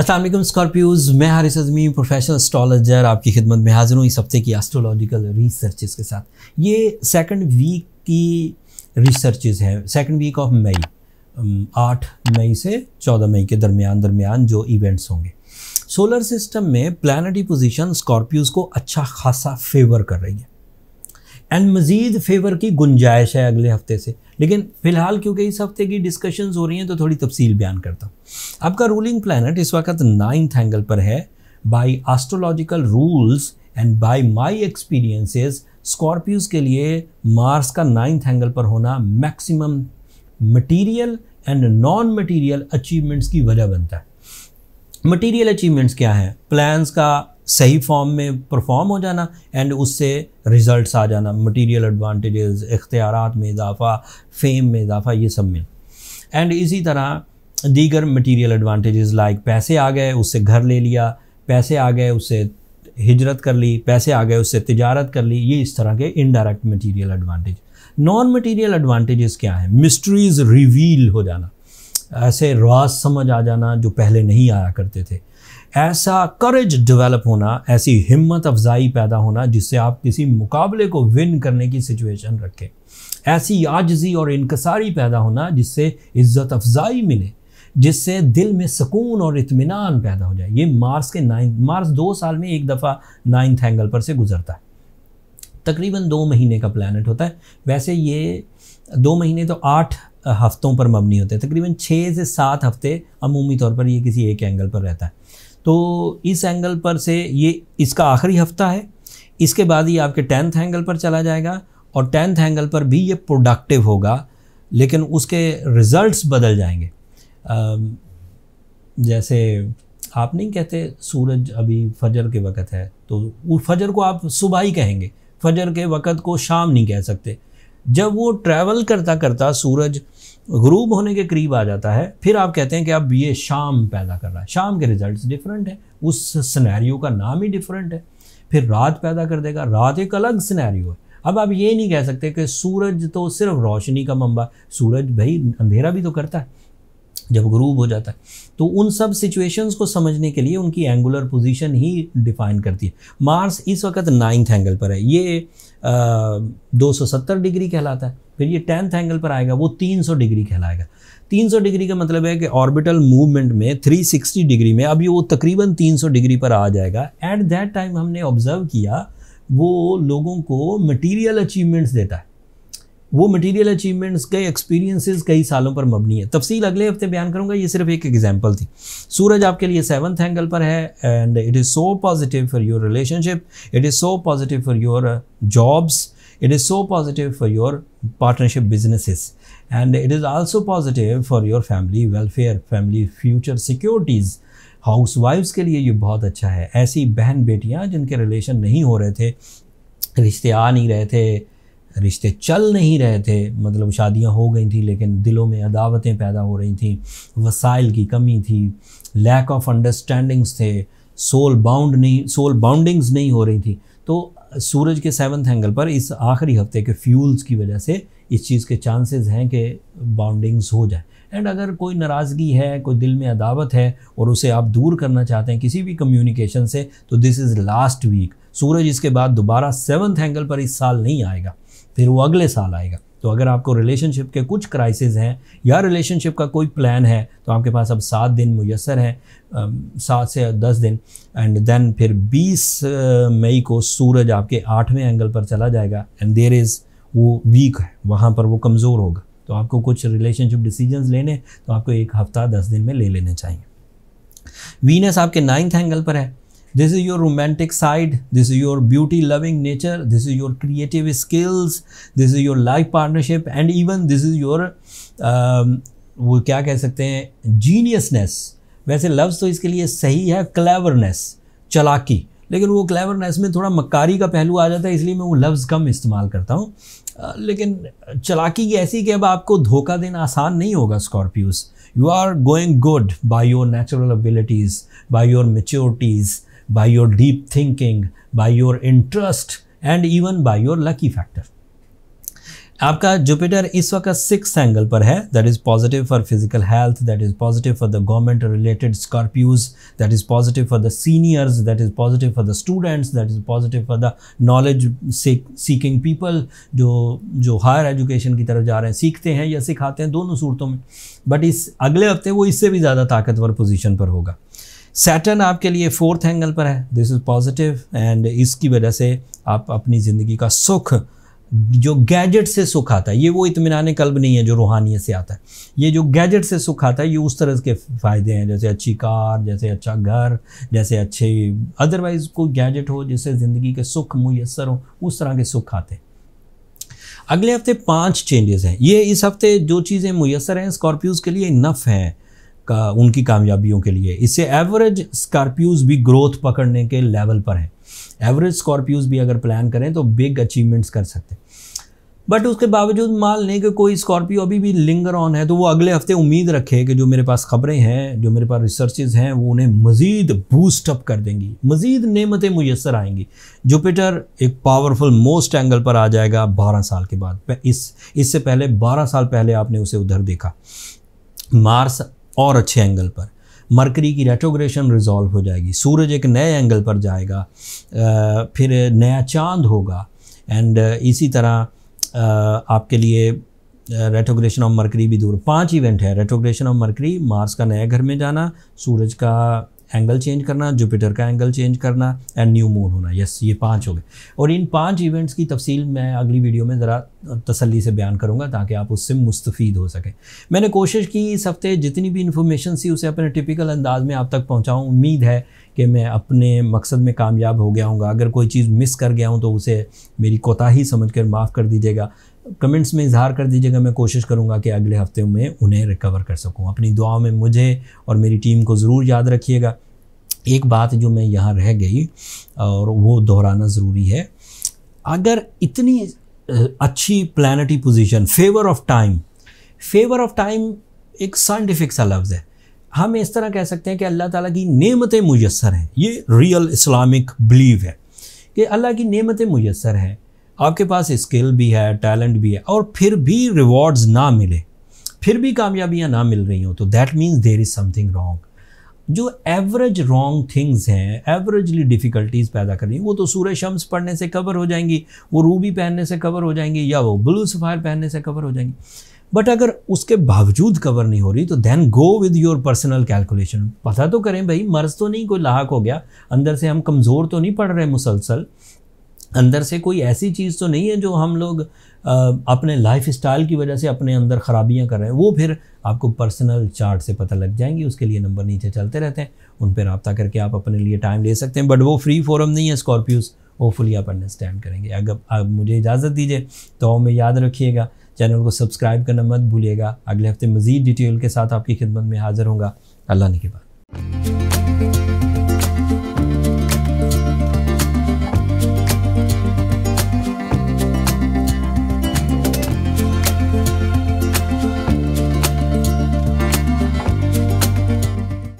Aslam Scorpios मैं Haris Azmi professional astrologer आपकी खिदमत में हाजिर हूँ इस हफ्ते की एस्ट्रोलॉजिकल रिसर्च के साथ ये सेकेंड वीक की रिसर्च है सेकेंड वीक ऑफ मई आठ मई से चौदह मई के दरमियान दरमियान जो इवेंट्स होंगे सोलर सिस्टम में प्लानटी पोजिशन स्कॉर्पियोज को अच्छा खासा फेवर कर रही है एंड मज़ीद फेवर की गुंजाइश है अगले हफ्ते से लेकिन फ़िलहाल क्योंकि इस हफ्ते की डिस्कशंस हो रही हैं तो थोड़ी तफसील बयान करता हूँ आपका रूलिंग प्लानट इस वक्त नाइन्थ एंगल पर है by astrological rules and by my experiences Scorpios के लिए मार्स का नाइन्थ एंगल पर होना maximum material and non material achievements की वजह बनता है मटीरियल अचीवमेंट्स क्या हैं प्लान्स का सही फॉर्म में परफॉर्म हो जाना एंड उससे रिज़ल्ट आ जाना मटीरियल एडवांटेजेस इख्तियार में इजाफ़ा फेम में इजाफ़ा ये सब में एंड इसी तरह दीगर मटेरियल एडवांटेजेस लाइक पैसे आ गए उससे घर ले लिया पैसे आ गए उससे हिजरत कर ली पैसे आ गए उससे तजारत कर ली ये इस तरह के indirect material advantage non material advantages क्या हैं मिस्ट्रीज़ रिवील हो जाना ऐसे राज समझ आ जाना जो पहले नहीं आया करते थे ऐसा करेज डेवलप होना ऐसी हिम्मत अफजाई पैदा होना जिससे आप किसी मुकाबले को विन करने की सिचुएशन रखें ऐसी आजजी और इनकसारी पैदा होना जिससे इज़्ज़त अफजाई मिले जिससे दिल में सुकून और इतमान पैदा हो जाए ये मार्स के नाइन मार्स दो साल में एक दफ़ा नाइन्थ एंगल पर से गुजरता है तकरीबन दो महीने का प्लानट होता है वैसे ये दो महीने तो आठ हफ्तों पर मबनी होते हैं तकरीबन छः से सात हफ्ते अमूमी तौर पर ये किसी एक एंगल पर रहता है तो इस एंगल पर से ये इसका आखिरी हफ्ता है इसके बाद ये आपके टेंथ एंगल पर चला जाएगा और टेंथ एंगल पर भी ये प्रोडक्टिव होगा लेकिन उसके रिज़ल्ट्स बदल जाएंगे आ, जैसे आप नहीं कहते सूरज अभी फजर के वक़्त है तो फजर को आप सुबह ही कहेंगे फजर के वक़्त को शाम नहीं कह सकते जब वो ट्रैवल करता करता सूरज गरूब होने के करीब आ जाता है फिर आप कहते हैं कि अब ये शाम पैदा कर रहा है शाम के रिजल्ट्स डिफरेंट हैं उस सिनेरियो का नाम ही डिफरेंट है फिर रात पैदा कर देगा रात एक अलग सिनेरियो है अब आप ये नहीं कह सकते कि सूरज तो सिर्फ रोशनी का मंबा सूरज भाई अंधेरा भी तो करता है जब ग्रूव हो जाता है तो उन सब सिचुएशंस को समझने के लिए उनकी एंगुलर पोजीशन ही डिफाइन करती है मार्स इस वक्त नाइन्थ एंगल पर है ये दो सौ सत्तर डिग्री कहलाता है फिर ये टेंथ एंगल पर आएगा वो तीन सौ डिग्री कहलाएगा तीन सौ डिग्री का मतलब है कि ऑर्बिटल मूवमेंट में थ्री सिक्सटी डिग्री में अभी वो तकरीबन तीन सौ डिग्री पर आ जाएगा एट दैट टाइम हमने ऑब्ज़र्व किया वो लोगों को मटीरियल अचीवमेंट्स देता है वो मटेरियल अचीवमेंट्स कई एक्सपीरियंसेस कई सालों पर मबनी है तफसील अगले हफ्ते बयान करूंगा ये सिर्फ एक एग्जांपल थी सूरज आपके लिए सेवन्थ एंगल पर है and it is so positive for your relationship it is so positive for your jobs it is so positive for your partnership businesses and it is also positive for your family welfare family future securities हाउस वाइफ्स के लिए ये बहुत अच्छा है ऐसी बहन बेटियाँ जिनके रिलेशन नहीं हो रहे थे रिश्ते आ नहीं रहे थे रिश्ते चल नहीं रहे थे मतलब शादियां हो गई थी लेकिन दिलों में अदावतें पैदा हो रही थी वसाइल की कमी थी लैक ऑफ अंडरस्टैंडिंग्स थे सोल बाउंड नहीं सोल बाउंडिंग्स नहीं हो रही थी तो सूरज के सेवन्थ एंगल पर इस आखिरी हफ्ते के फ्यूल्स की वजह से इस चीज़ के चांसेस हैं कि बाउंडिंग्स हो जाए एंड अगर कोई नाराज़गी है कोई दिल में अदावत है और उसे आप दूर करना चाहते हैं किसी भी कम्युनिकेशन से तो दिस इज़ लास्ट वीक सूरज इसके बाद दोबारा सेवन्थ एंगल पर इस साल नहीं आएगा फिर वो अगले साल आएगा तो अगर आपको रिलेशनशिप के कुछ क्राइसिस हैं या रिलेशनशिप का कोई प्लान है तो आपके पास अब सात दिन मैसर है सात से दस दिन एंड देन फिर बीस मई को सूरज आपके आठवें एंगल पर चला जाएगा एंड देर इज़ वो वीक है वहाँ पर वो कमज़ोर होगा तो आपको कुछ रिलेशनशिप डिसीजंस लेने तो आपको एक हफ़्ता दस दिन में ले लेने चाहिए वीनस आपके नाइन्थ एंगल पर है this is your romantic side this is your beauty loving nature this is your creative skills this is your life partnership and even this is your वो क्या कह सकते हैं जीनियसनेस वैसे लफ्ज़ तो इसके लिए सही है क्लेवरनेस चलाकी लेकिन वो क्लेवरनेस में थोड़ा मकारी का पहलू आ जाता है इसलिए मैं वो लफ्ज़ कम इस्तेमाल करता हूँ लेकिन चलाकी ऐसी कि अब आपको धोखा देना आसान नहीं होगा Scorpios you are going good by your natural abilities by your maturities by your deep thinking, by your interest, and even by your lucky factor. आपका जुपिटर इस वक्त सिक्स एंगल पर है that is positive for physical health that is positive for the government related Scorpios that is positive for the seniors that is positive for the students that is positive for the knowledge seeking people जो जो higher education की तरफ जा रहे हैं सीखते हैं या सिखाते हैं दोनों सूरतों में बट इस अगले हफ्ते वो इससे भी ज़्यादा ताकतवर पोजिशन पर होगा सैटर्न आपके लिए फोर्थ एंगल पर है दिस इज़ पॉजिटिव एंड इसकी वजह से आप अपनी ज़िंदगी का सुख जो गैजेट से सुख आता है ये वो इतमान कल्ब नहीं है जो रूहानियत से आता है ये जो गैजेट से सुख आता है ये उस तरह के फ़ायदे हैं जैसे अच्छी कार जैसे अच्छा घर जैसे अच्छे अदरवाइज़ कोई गैजेट हो जिससे ज़िंदगी के सुख मुयसर हो उस तरह के सुख आते हैं अगले हफ्ते पाँच चेंजेस हैं ये इस हफ्ते जो चीज़ें मुयसर हैं स्कॉर्पियोज़ के लिए इनफ हैं का उनकी कामयाबियों के लिए इससे एवरेज स्कॉर्पियोज भी ग्रोथ पकड़ने के लेवल पर हैं एवरेज स्कॉर्पियोज भी अगर प्लान करें तो बिग अचीवमेंट्स कर सकते हैं बट उसके बावजूद मान लें कि कोई स्कॉर्पियो अभी भी लिंगर ऑन है तो वो अगले हफ्ते उम्मीद रखे कि जो मेरे पास खबरें हैं जो मेरे पास रिसर्चेज हैं वो उन्हें मज़ीद बूस्ट अप कर देंगी मज़ीद नेमतें मुयसर आएंगी जुपिटर एक पावरफुल मोस्ट एंगल पर आ जाएगा बारह साल के बाद इस इससे पहले बारह साल पहले आपने उसे उधर देखा मार्स और अच्छे एंगल पर मरकरी की रेट्रोग्रेशन रिजॉल्व हो जाएगी सूरज एक नए एंगल पर जाएगा फिर नया चांद होगा एंड इसी तरह आपके लिए रेट्रोग्रेशन ऑफ मरकरी भी दूर पांच इवेंट है रेट्रोग्रेशन ऑफ मरकरी मार्स का नया घर में जाना सूरज का एंगल चेंज करना जुपिटर का एंगल चेंज करना एंड न्यू मून होना यस ये पांच हो गए और इन पांच इवेंट्स की तफसील मैं अगली वीडियो में ज़रा तसल्ली से बयान करूँगा ताकि आप उससे मुस्तफ़ हो सकें मैंने कोशिश की इस हफ्ते जितनी भी इन्फॉर्मेशन थी उसे अपने टिपिकल अंदाज में आप तक पहुँचाऊँ उम्मीद है कि मैं अपने मकसद में कामयाब हो गया हूँ अगर कोई चीज़ मिस कर गया हूँ तो उसे मेरी कोताही समझ कर माफ़ कर दीजिएगा कमेंट्स में इजहार कर दीजिएगा मैं कोशिश करूँगा कि अगले हफ्ते में उन्हें रिकवर कर सकूँ अपनी दुआओं में मुझे और मेरी टीम को ज़रूर याद रखिएगा एक बात जो मैं यहाँ रह गई और वो दोहराना ज़रूरी है अगर इतनी अच्छी planetary position favour of time favour of time एक साइंटिफिक सा लफ्ज़ है हम इस तरह कह सकते हैं कि अल्लाह ताला की नेमतें मुयसर हैं ये रियल इस्लामिक बिलीव है कि अल्लाह की नेमतें मुयसर हैं आपके पास स्किल भी है टैलेंट भी है और फिर भी रिवॉर्ड्स ना मिले फिर भी कामयाबियाँ ना मिल रही हों तो that means there is something wrong जो एवरेज रॉन्ग थिंग्स हैं एवरेजली डिफ़िकल्टीज़ पैदा कर रही हैं वो तो सूर्य शम्स पढ़ने से कवर हो जाएंगी वो रूबी पहनने से कवर हो जाएंगी या वो ब्लू सफ़ायर पहनने से कवर हो जाएंगी बट अगर उसके बावजूद कवर नहीं हो रही तो then go with your personal calculation पता तो करें भाई मर्ज तो नहीं कोई लाक हो गया अंदर से हम कमज़ोर तो नहीं पड़ रहे मुसलसल अंदर से कोई ऐसी चीज़ तो नहीं है जो हम लोग अपने लाइफ स्टाइल की वजह से अपने अंदर ख़राबियाँ कर रहे हैं वो फिर आपको पर्सनल चार्ट से पता लग जाएंगी उसके लिए नंबर नीचे चलते रहते हैं उन पर रबता करके आप अपने लिए टाइम ले सकते हैं बट वो फ्री फोरम नहीं है स्कॉर्पियोज़ होपफुली आप अंडरस्टैंड करेंगे अगर आप मुझे इजाज़त दीजिए तो हमें याद रखिएगा चैनल को सब्सक्राइब करना मत भूलिएगा अगले हफ्ते मज़ीद डिटेल के साथ आपकी खिदमत में हाज़िर होंगे अल्लाह ने के बाद